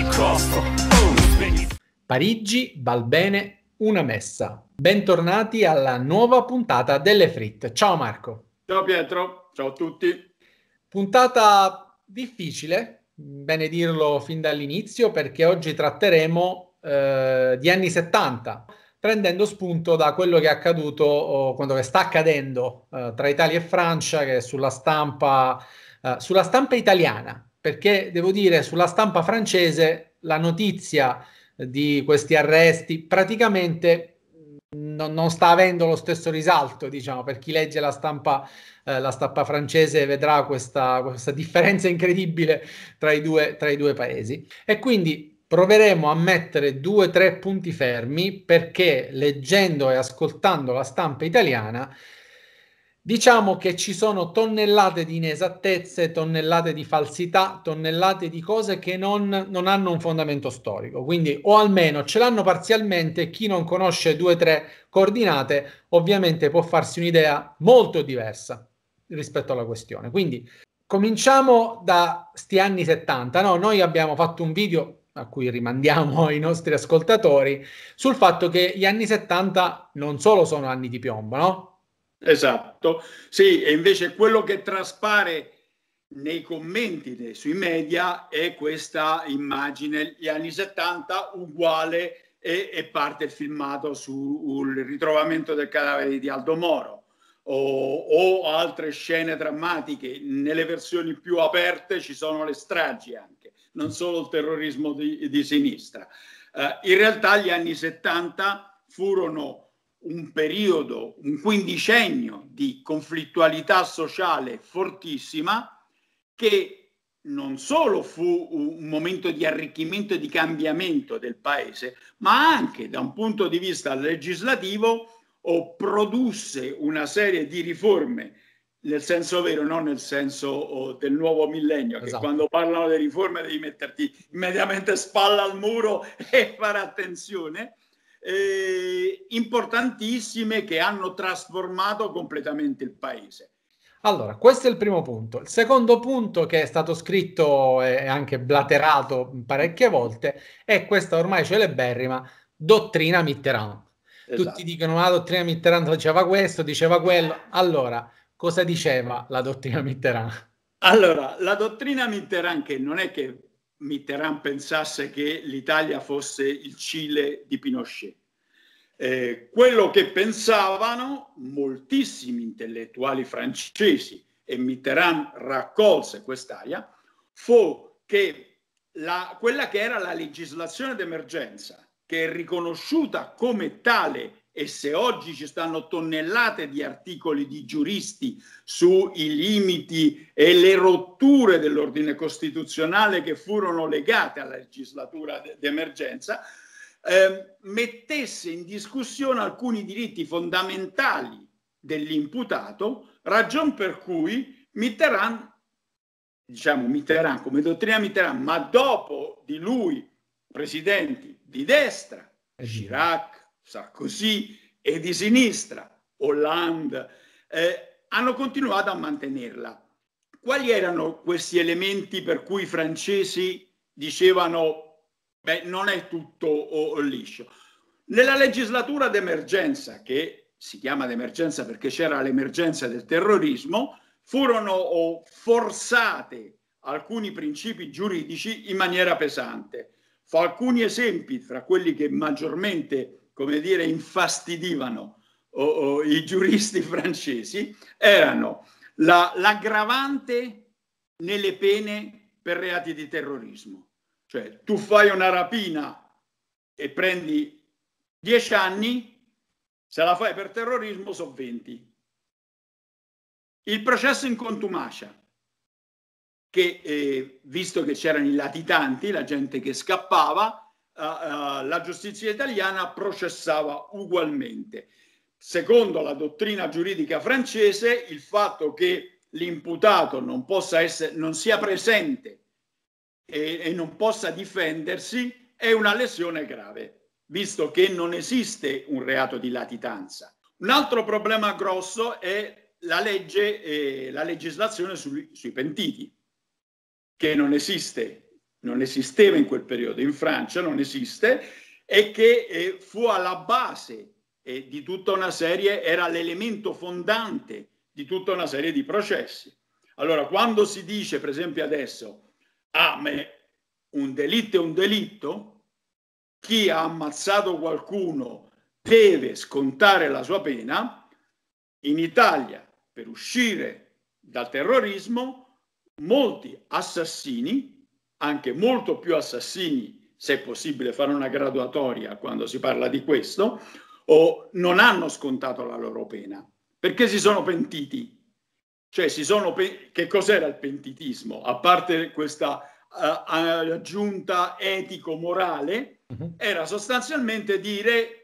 ogni costo. Parigi, Balbene, una messa. Bentornati alla nuova puntata delle Frit. Ciao Marco. Ciao Pietro, ciao a tutti. Puntata difficile, bene dirlo fin dall'inizio, perché oggi tratteremo eh, di anni 70, prendendo spunto da quello che è accaduto, o quello che sta accadendo eh, tra Italia e Francia, che sulla stampa, eh, sulla stampa italiana perché devo dire sulla stampa francese la notizia eh, di questi arresti praticamente mm, non, non sta avendo lo stesso risalto, diciamo, per chi legge la stampa, eh, la stampa francese vedrà questa, questa differenza incredibile tra i, due, tra i due paesi. E quindi proveremo a mettere due o tre punti fermi perché leggendo e ascoltando la stampa italiana Diciamo che ci sono tonnellate di inesattezze, tonnellate di falsità, tonnellate di cose che non, non hanno un fondamento storico, quindi o almeno ce l'hanno parzialmente, chi non conosce due o tre coordinate ovviamente può farsi un'idea molto diversa rispetto alla questione. Quindi cominciamo da sti anni 70, no? Noi abbiamo fatto un video a cui rimandiamo i nostri ascoltatori sul fatto che gli anni 70 non solo sono anni di piombo, no? Esatto, sì, e invece quello che traspare nei commenti sui media è questa immagine, gli anni 70 uguale e, e parte il filmato sul ritrovamento del cadavere di Aldo Moro o, o, altre scene drammatiche. Nelle versioni più aperte ci sono le stragi anche, non solo il terrorismo di, di sinistra. Eh, in realtà gli anni 70 furono un periodo, un quindicennio di conflittualità sociale fortissima che non solo fu un momento di arricchimento e di cambiamento del paese, ma anche da un punto di vista legislativo o produsse una serie di riforme nel senso vero, non nel senso oh, del nuovo millennio, esatto. che quando parlano di riforme devi metterti immediatamente spalla al muro e fare attenzione, eh, importantissime che hanno trasformato completamente il paese. Allora, questo è il primo punto. Il secondo punto che è stato scritto e anche blaterato parecchie volte è questa ormai celeberrima dottrina Mitterrand. Esatto. Tutti dicono la ah, dottrina Mitterrand diceva questo, diceva quello. Allora, cosa diceva la dottrina Mitterrand? Allora, la dottrina Mitterrand, che non è che Mitterrand pensasse che l'Italia fosse il Cile di Pinochet. Eh, quello che pensavano moltissimi intellettuali francesi e Mitterrand raccolse quest'aria fu che la, quella che era la legislazione d'emergenza, che è riconosciuta come tale e se oggi ci stanno tonnellate di articoli di giuristi sui limiti e le rotture dell'ordine costituzionale che furono legate alla legislatura d'emergenza, eh, mettesse in discussione alcuni diritti fondamentali dell'imputato, ragion per cui Mitterrand, diciamo Mitterrand come dottrina Mitterrand, ma dopo di lui presidenti di destra, Chirac, Sarkozy e di sinistra, Hollande, eh, hanno continuato a mantenerla. Quali erano questi elementi per cui i francesi dicevano beh, non è tutto o, o liscio? Nella legislatura d'emergenza, che si chiama d'emergenza perché c'era l'emergenza del terrorismo, furono forzate alcuni principi giuridici in maniera pesante. Fa alcuni esempi fra quelli che maggiormente come dire, infastidivano o, o, i giuristi francesi erano la, l'aggravante nelle pene per reati di terrorismo. Cioè, tu fai una rapina e prendi 10 anni, se la fai per terrorismo sono 20. Il processo in contumacia, che eh, visto che c'erano i latitanti, la gente che scappava, eh, eh, la giustizia italiana processava ugualmente. Secondo la dottrina giuridica francese, il fatto che l'imputato non, possa essere, non sia presente e, e non possa difendersi è una lesione grave, visto che non esiste un reato di latitanza. Un altro problema grosso è la legge, eh, la legislazione sui, sui pentiti, che non esiste non esisteva in quel periodo, in Francia non esiste, e che eh, fu alla base eh, di tutta una serie, era l'elemento fondante di tutta una serie di processi. Allora, quando si dice, per esempio adesso, ah, un delitto è un delitto, chi ha ammazzato qualcuno deve scontare la sua pena, in Italia, per uscire dal terrorismo, molti assassini anche molto più assassini, se è possibile fare una graduatoria quando si parla di questo, o non hanno scontato la loro pena, perché si sono pentiti. Cioè, si sono pe- che cos'era il pentitismo? A parte questa uh, aggiunta etico-morale, uh-huh. era sostanzialmente dire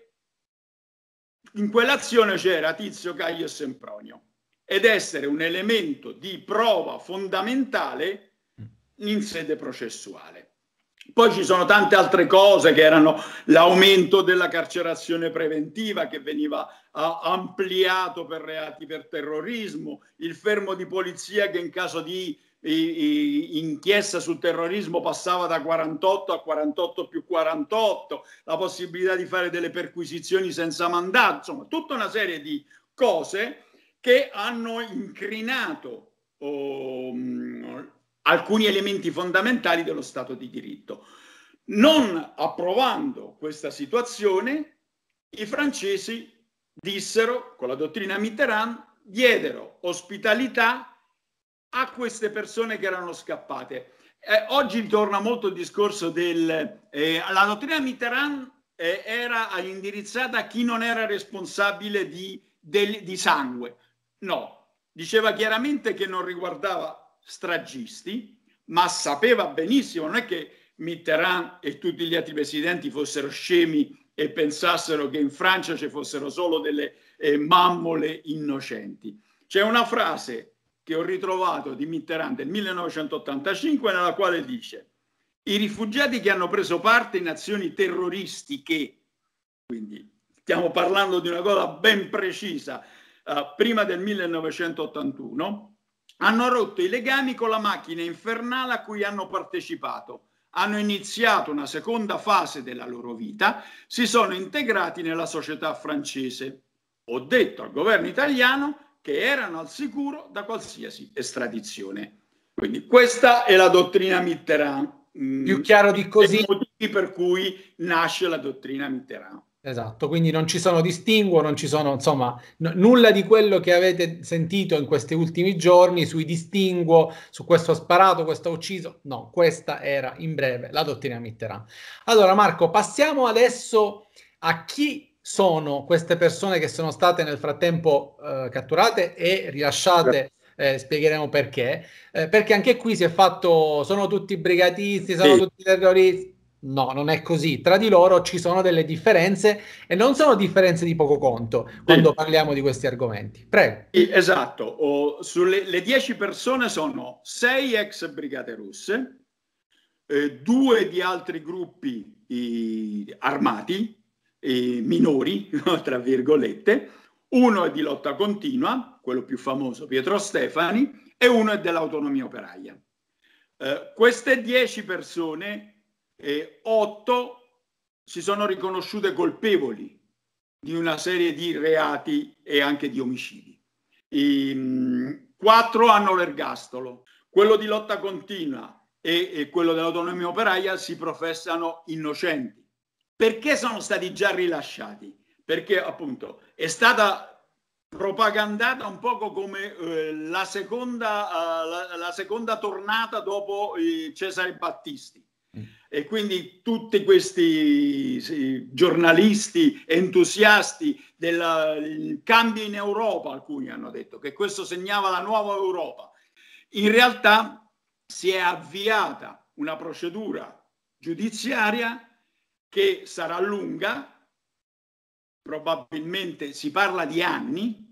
in quell'azione c'era Tizio, Caio e Sempronio ed essere un elemento di prova fondamentale in sede processuale. Poi ci sono tante altre cose che erano l'aumento della carcerazione preventiva che veniva ampliato per reati per terrorismo, il fermo di polizia che in caso di inchiesta sul terrorismo passava da 48 a 48 più 48, la possibilità di fare delle perquisizioni senza mandato, insomma tutta una serie di cose che hanno incrinato oh, alcuni elementi fondamentali dello Stato di diritto. Non approvando questa situazione, i francesi dissero, con la dottrina Mitterrand, diedero ospitalità a queste persone che erano scappate. Eh, oggi torna molto il discorso del... Eh, la dottrina Mitterrand eh, era indirizzata a chi non era responsabile di, del, di sangue. No, diceva chiaramente che non riguardava stragisti, ma sapeva benissimo, non è che Mitterrand e tutti gli altri presidenti fossero scemi e pensassero che in Francia ci fossero solo delle eh, mammole innocenti. C'è una frase che ho ritrovato di Mitterrand del 1985 nella quale dice i rifugiati che hanno preso parte in azioni terroristiche, quindi stiamo parlando di una cosa ben precisa, eh, prima del 1981, hanno rotto i legami con la macchina infernale a cui hanno partecipato. Hanno iniziato una seconda fase della loro vita, si sono integrati nella società francese. Ho detto al governo italiano che erano al sicuro da qualsiasi estradizione. Quindi questa è la dottrina Mitterrand. Mm. Più chiaro di così. I motivi per cui nasce la dottrina Mitterrand. Esatto, quindi non ci sono distinguo, non ci sono, insomma, n- nulla di quello che avete sentito in questi ultimi giorni sui distinguo, su questo ha sparato, questo ha ucciso. No, questa era in breve la dottrina Mitterrand. Allora Marco, passiamo adesso a chi sono queste persone che sono state nel frattempo eh, catturate e rilasciate. Eh, spiegheremo perché, eh, perché anche qui si è fatto, sono tutti brigatisti, sono sì. tutti terroristi, No, non è così. Tra di loro ci sono delle differenze e non sono differenze di poco conto quando sì. parliamo di questi argomenti. Prego. esatto. Oh, sulle, le dieci persone sono sei ex brigate russe, eh, due di altri gruppi eh, armati, eh, minori, tra virgolette, uno è di lotta continua, quello più famoso Pietro Stefani, e uno è dell'autonomia operaia. Eh, queste dieci persone eh, otto si sono riconosciute colpevoli di una serie di reati e anche di omicidi. I, mm, quattro hanno l'ergastolo, quello di lotta continua e, e quello dell'autonomia operaia si professano innocenti. Perché sono stati già rilasciati? Perché appunto è stata propagandata un poco come eh, la, seconda, eh, la, la, seconda tornata dopo eh, Cesare Battisti. E quindi tutti questi sì, giornalisti entusiasti del cambio in Europa, alcuni hanno detto che questo segnava la nuova Europa. In realtà si è avviata una procedura giudiziaria che sarà lunga, probabilmente si parla di anni,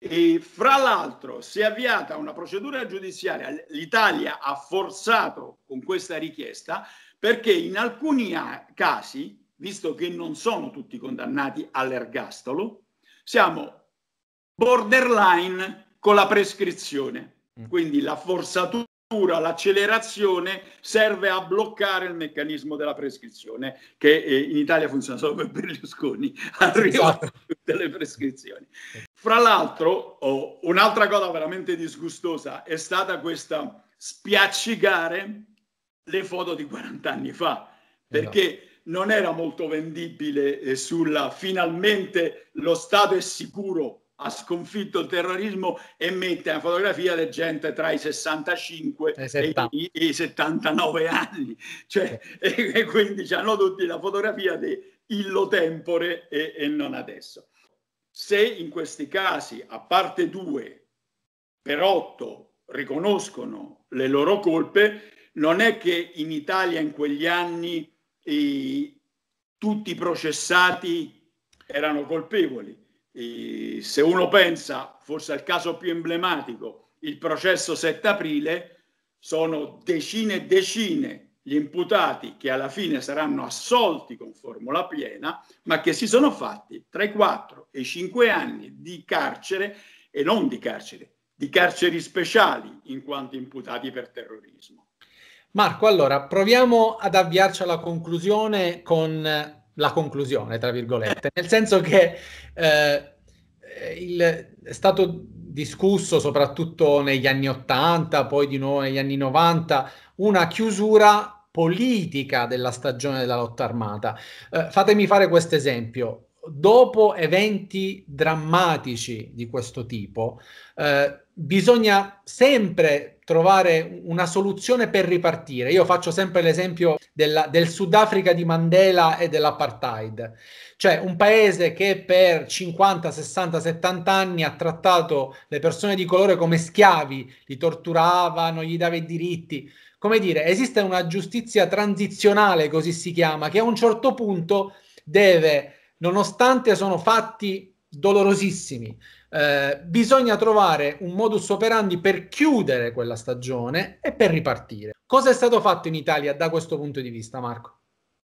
e fra l'altro si è avviata una procedura giudiziaria, l'Italia ha forzato con questa richiesta perché in alcuni casi, visto che non sono tutti condannati all'ergastolo, siamo borderline con la prescrizione. Mm. Quindi la forzatura l'accelerazione serve a bloccare il meccanismo della prescrizione che eh, in Italia funziona solo per Berlusconi, esatto. arriva esatto. tutte le prescrizioni. Fra l'altro, oh, un'altra cosa veramente disgustosa è stata questa spiaccicare le foto di 40 anni fa, perché no. Esatto. non era molto vendibile eh, sulla finalmente lo Stato è sicuro, ha sconfitto il terrorismo e mette una fotografia di gente tra i 65 e, e i, i, 79 anni. Cioè, e, e quindi hanno tutti la fotografia di illo tempore e, e non adesso. Se in questi casi, a parte due, per otto riconoscono le loro colpe, non è che in Italia in quegli anni eh, tutti i processati erano colpevoli. Eh, se uno pensa, forse al caso più emblematico, il processo 7 aprile, sono decine e decine gli imputati che alla fine saranno assolti con formula piena, ma che si sono fatti tra i 4 e i 5 anni di carcere e non di carcere, di carceri speciali in quanto imputati per terrorismo. Marco, allora proviamo ad avviarci alla conclusione con eh, la conclusione, tra virgolette, nel senso che eh, il, è stato discusso soprattutto negli anni 80, poi di nuovo negli anni 90, una chiusura politica della stagione della lotta armata. Eh, fatemi fare questo esempio. Dopo eventi drammatici di questo tipo, eh, bisogna sempre trovare una soluzione per ripartire. Io faccio sempre l'esempio della, del Sudafrica di Mandela e dell'apartheid, cioè un paese che per 50, 60, 70 anni ha trattato le persone di colore come schiavi, li torturava, non gli dava i diritti come dire, esiste una giustizia transizionale, così si chiama, che a un certo punto deve, nonostante sono fatti dolorosissimi, eh, bisogna trovare un modus operandi per chiudere quella stagione e per ripartire. Cosa è stato fatto in Italia da questo punto di vista, Marco?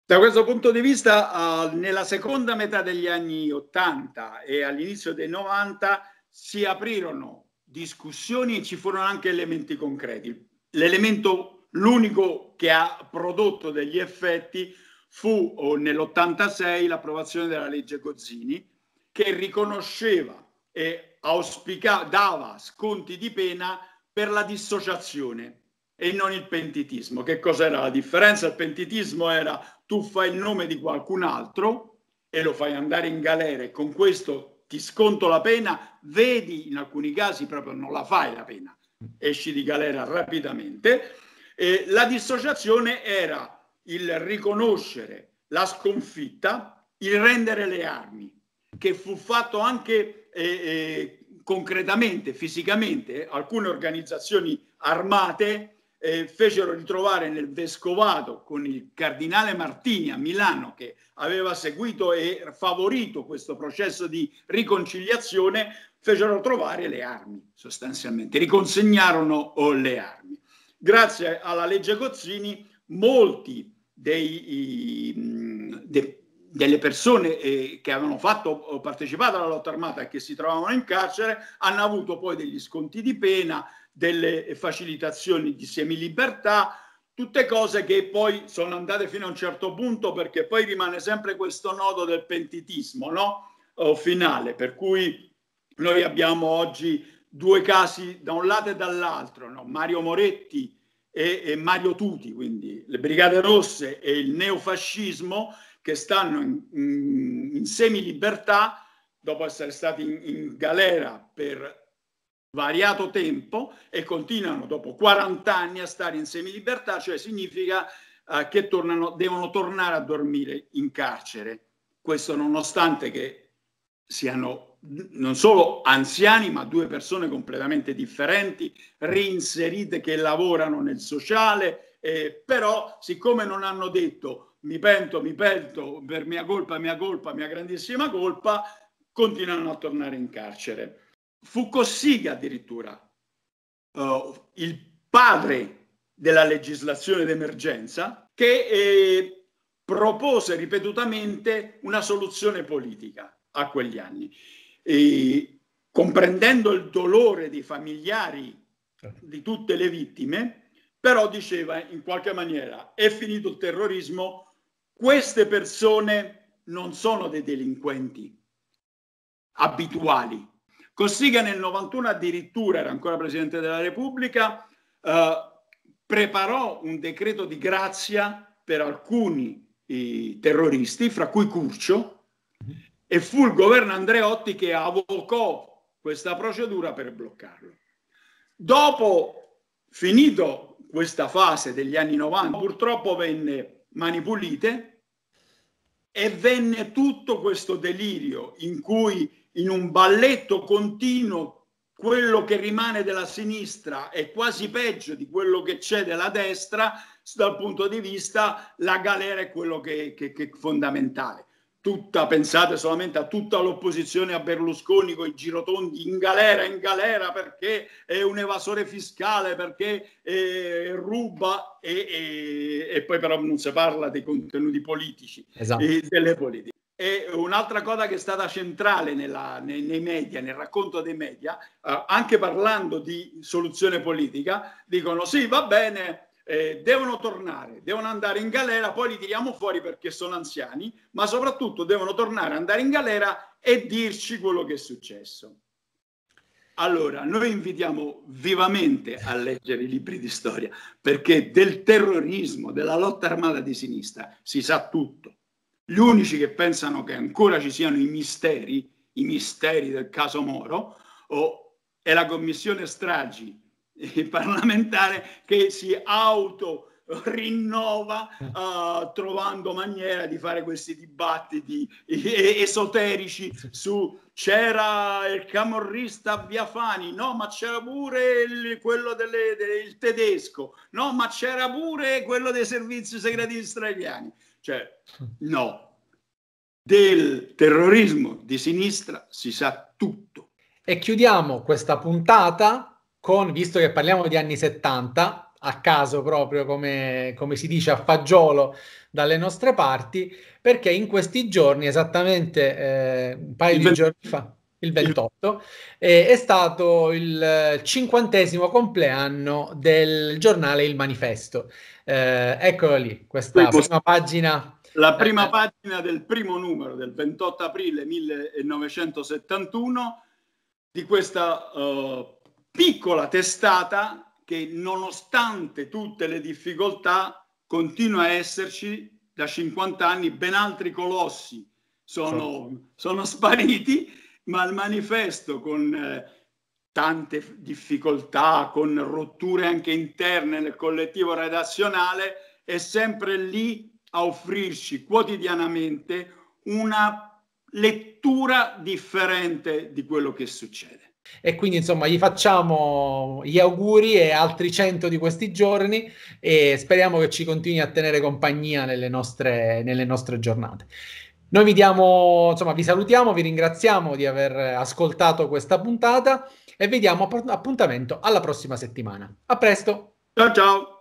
Da questo punto di vista, uh, nella seconda metà degli anni 80 e all'inizio dei 90 si aprirono discussioni e ci furono anche elementi concreti. L'elemento L'unico che ha prodotto degli effetti fu oh, nell'86 l'approvazione della legge Gozzini che riconosceva e auspica- dava sconti di pena per la dissociazione e non il pentitismo. Che cos'era la differenza? Il pentitismo era tu fai il nome di qualcun altro e lo fai andare in galera e con questo ti sconto la pena, vedi in alcuni casi proprio non la fai la pena, esci di galera rapidamente eh, la dissociazione era il riconoscere la sconfitta, il rendere le armi, che fu fatto anche eh, eh, concretamente, fisicamente, alcune organizzazioni armate eh, fecero ritrovare nel vescovato con il cardinale Martini a Milano che aveva seguito e favorito questo processo di riconciliazione, fecero trovare le armi sostanzialmente, riconsegnarono eh, le armi grazie alla legge Gozzini, molti dei, de, delle persone eh, che avevano fatto, partecipato alla lotta armata e che si trovavano in carcere hanno avuto poi degli sconti di pena, delle facilitazioni di semilibertà, tutte cose che poi sono andate fino a un certo punto perché poi rimane sempre questo nodo del pentitismo no? O finale, per cui noi abbiamo oggi due casi da un lato e dall'altro, no? Mario Moretti e, e, Mario Tuti, quindi le Brigate Rosse e il neofascismo che stanno in, in, in semilibertà dopo essere stati in, in galera per variato tempo e continuano dopo 40 anni a stare in semilibertà, cioè significa eh, che tornano, devono tornare a dormire in carcere. Questo nonostante che siano non solo anziani, ma due persone completamente differenti, reinserite che lavorano nel sociale, eh, però siccome non hanno detto mi pento, mi pento, per mia colpa, mia colpa, mia grandissima colpa, continuano a tornare in carcere. Fu Cossiga addirittura uh, il padre della legislazione d'emergenza che eh, propose ripetutamente una soluzione politica a quegli anni eh, comprendendo il dolore dei familiari di tutte le vittime, però diceva in qualche maniera è finito il terrorismo, queste persone non sono dei delinquenti abituali. Così che nel 91 addirittura era ancora Presidente della Repubblica, eh, preparò un decreto di grazia per alcuni eh, terroristi, fra cui Curcio, e fu il governo Andreotti che avvocò questa procedura per bloccarlo. Dopo finito questa fase degli anni 90, purtroppo venne Mani Pulite e venne tutto questo delirio in cui in un balletto continuo quello che rimane della sinistra è quasi peggio di quello che c'è della destra dal punto di vista la galera è quello che, che, che è fondamentale tutta, pensate solamente a tutta l'opposizione a Berlusconi con i girotondi in galera, in galera perché è un evasore fiscale, perché eh, ruba e, e, e, poi però non si parla dei contenuti politici esatto. e delle politiche. E un'altra cosa che è stata centrale nella, nei, nei, media, nel racconto dei media, eh, anche parlando di soluzione politica, dicono sì, va bene, eh, devono tornare, devono andare in galera, poi li tiriamo fuori perché sono anziani, ma soprattutto devono tornare, andare in galera e dirci quello che è successo. Allora, noi invitiamo vivamente a leggere i libri di storia, perché del terrorismo, della lotta armata di sinistra, si sa tutto. Gli unici che pensano che ancora ci siano i misteri, i misteri del caso Moro, o è la commissione stragi parlamentare che si auto rinnova uh, trovando maniera di fare questi dibattiti esoterici su c'era il camorrista Viafani no ma c'era pure il, quello delle, del tedesco, no ma c'era pure quello dei servizi segreti israeliani, cioè no, del terrorismo di sinistra si sa tutto. E chiudiamo questa puntata con, visto che parliamo di anni 70, a caso proprio come, come si dice a fagiolo dalle nostre parti, perché in questi giorni, esattamente eh, un paio il di bel... giorni fa, il 28, eh, è stato il cinquantesimo compleanno del giornale Il Manifesto. Eh, eccolo lì, questa prima pagina. La prima pagina del primo numero del 28 aprile 1971 di questa uh, piccola testata che nonostante tutte le difficoltà continua a esserci da 50 anni, ben altri colossi sono, certo. sono spariti, ma il manifesto con eh, tante difficoltà, con rotture anche interne nel collettivo redazionale, è sempre lì a offrirci quotidianamente una lettura differente di quello che succede. E quindi insomma gli facciamo gli auguri e altri 100 di questi giorni e speriamo che ci continui a tenere compagnia nelle nostre, nelle nostre giornate. Noi vi diamo, insomma, vi salutiamo, vi ringraziamo di aver ascoltato questa puntata e vi diamo appuntamento alla prossima settimana. A presto. Ciao ciao.